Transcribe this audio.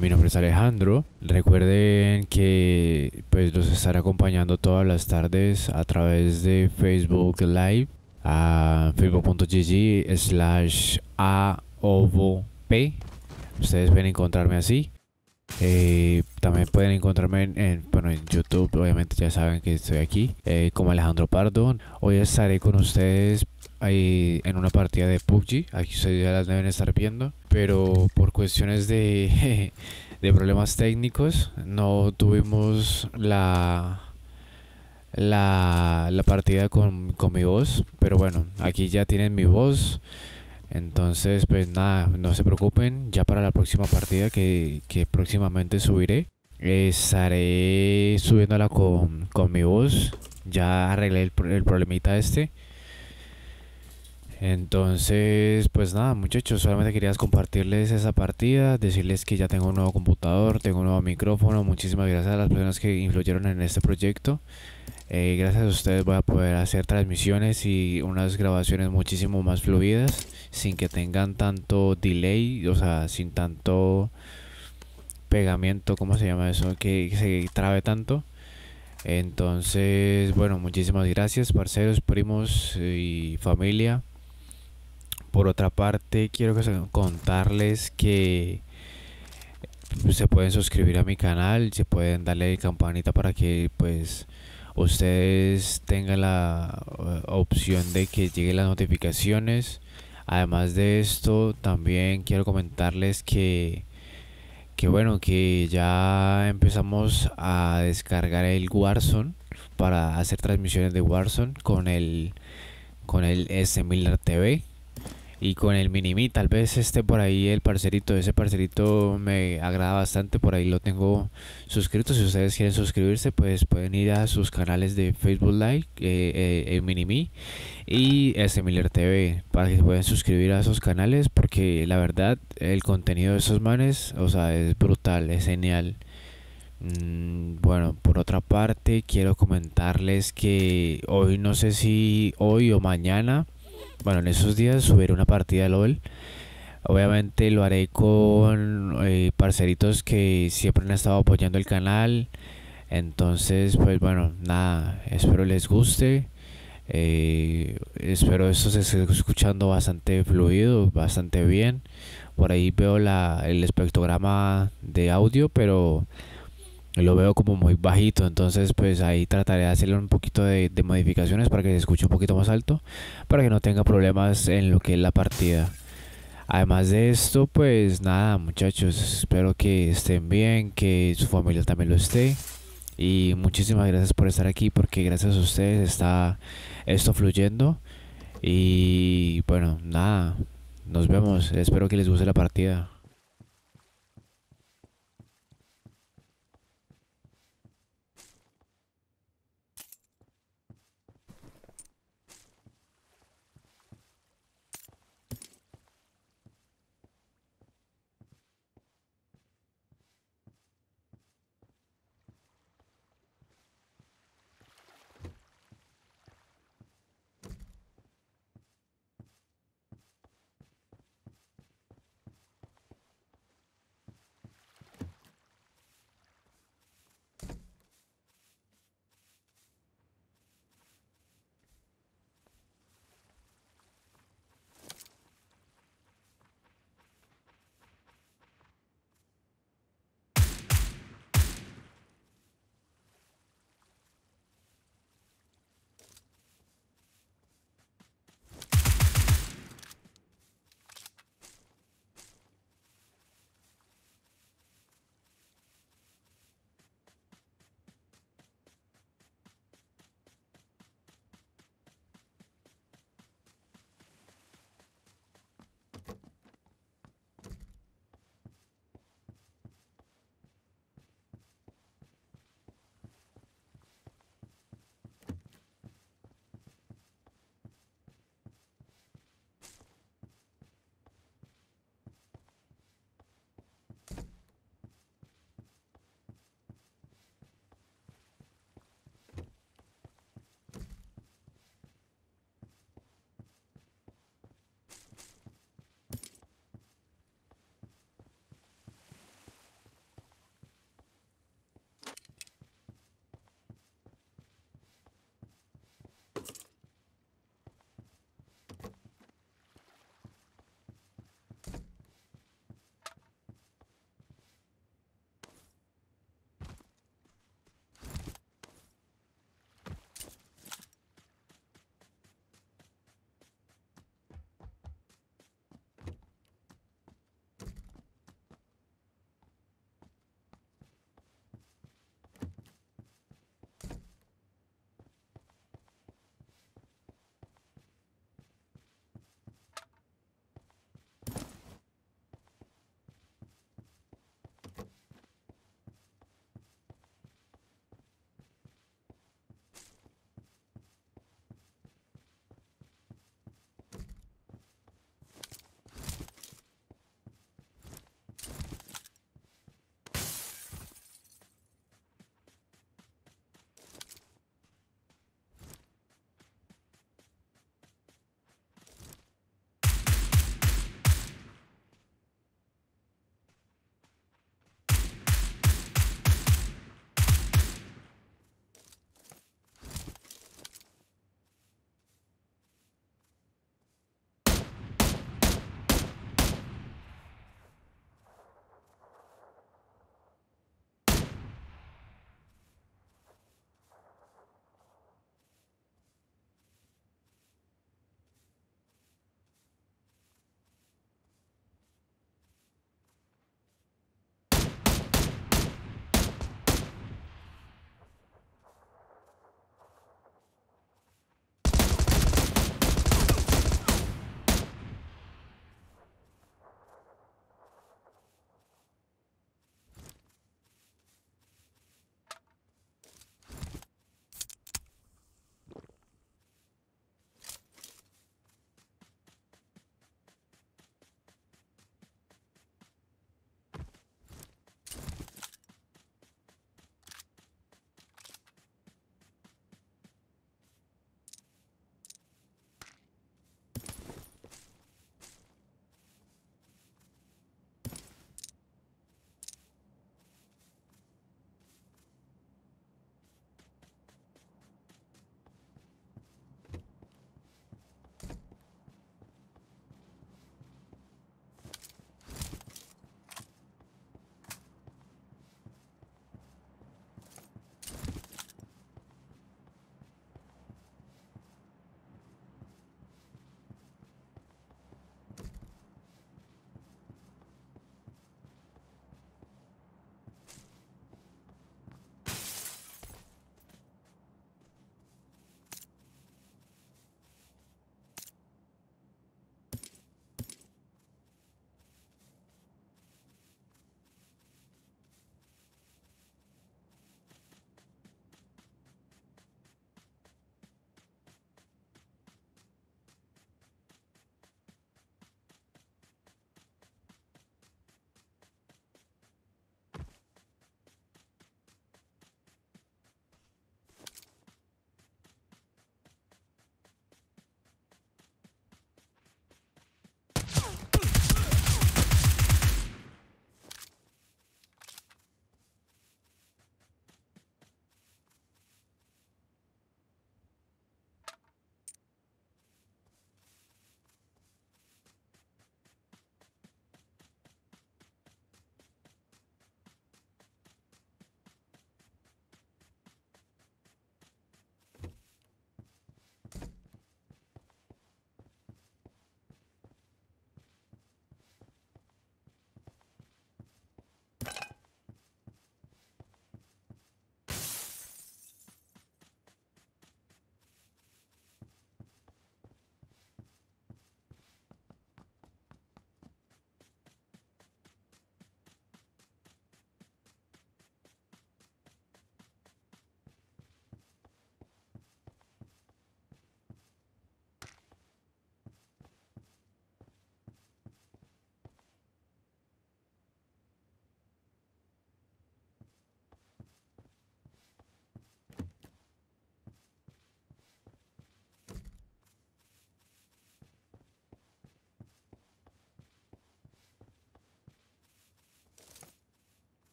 mi nombre es Alejandro. Recuerden que pues los estaré acompañando todas las tardes a través de Facebook Live a facebook.gg slash aovop. Ustedes pueden encontrarme así. Eh, también pueden encontrarme en, bueno, en YouTube, obviamente ya saben que estoy aquí, eh, como Alejandro Pardo. Hoy estaré con ustedes ahí en una partida de PUBG. Aquí ustedes ya las deben estar viendo. Pero por cuestiones de, de problemas técnicos no tuvimos la, la, la partida con, con mi voz. Pero bueno, aquí ya tienen mi voz. Entonces, pues nada, no se preocupen, ya para la próxima partida que, que próximamente subiré, estaré subiéndola con, con mi voz. Ya arreglé el, el problemita este. Entonces, pues nada, muchachos, solamente quería compartirles esa partida, decirles que ya tengo un nuevo computador, tengo un nuevo micrófono, muchísimas gracias a las personas que influyeron en este proyecto. Eh, gracias a ustedes voy a poder hacer transmisiones y unas grabaciones muchísimo más fluidas, sin que tengan tanto delay, o sea, sin tanto pegamiento, ¿cómo se llama eso? Que se trabe tanto. Entonces, bueno, muchísimas gracias, parceros, primos y familia. Por otra parte, quiero contarles que se pueden suscribir a mi canal, se pueden darle campanita para que pues ustedes tengan la eh, opción de que lleguen las notificaciones. Además de esto, también quiero comentarles que que bueno, que ya empezamos a descargar el Warzone para hacer transmisiones de Warzone con el con el S TV y con el Minimi. Tal vez esté por ahí el parcerito. Ese parcerito me agrada bastante. Por ahí lo tengo suscrito. Si ustedes quieren suscribirse, pues pueden ir a sus canales de Facebook Live, eh, eh el Minimi y el TV. Para que se puedan suscribir a esos canales. Porque la verdad, el contenido de esos manes, o sea, es brutal, es genial. Mm, bueno, por otra parte, quiero comentarles que hoy no sé si hoy o mañana bueno, en esos días subiré una partida de LOL. Obviamente lo haré con eh, parceritos que siempre han estado apoyando el canal. Entonces, pues bueno, nada, espero les guste. Eh, espero esto se esté escuchando bastante fluido, bastante bien. Por ahí veo la, el espectrograma de audio, pero lo veo como muy bajito, entonces pues ahí trataré de hacerle un poquito de, modificaciones para que se escuche un poquito más alto, para que no tenga problemas en lo que es la partida. Además de esto, pues nada muchachos, espero que estén bien, que su familia también lo esté. Y muchísimas gracias por estar aquí porque gracias a ustedes está esto fluyendo. Y bueno, nada, nos vemos, espero que les guste la partida.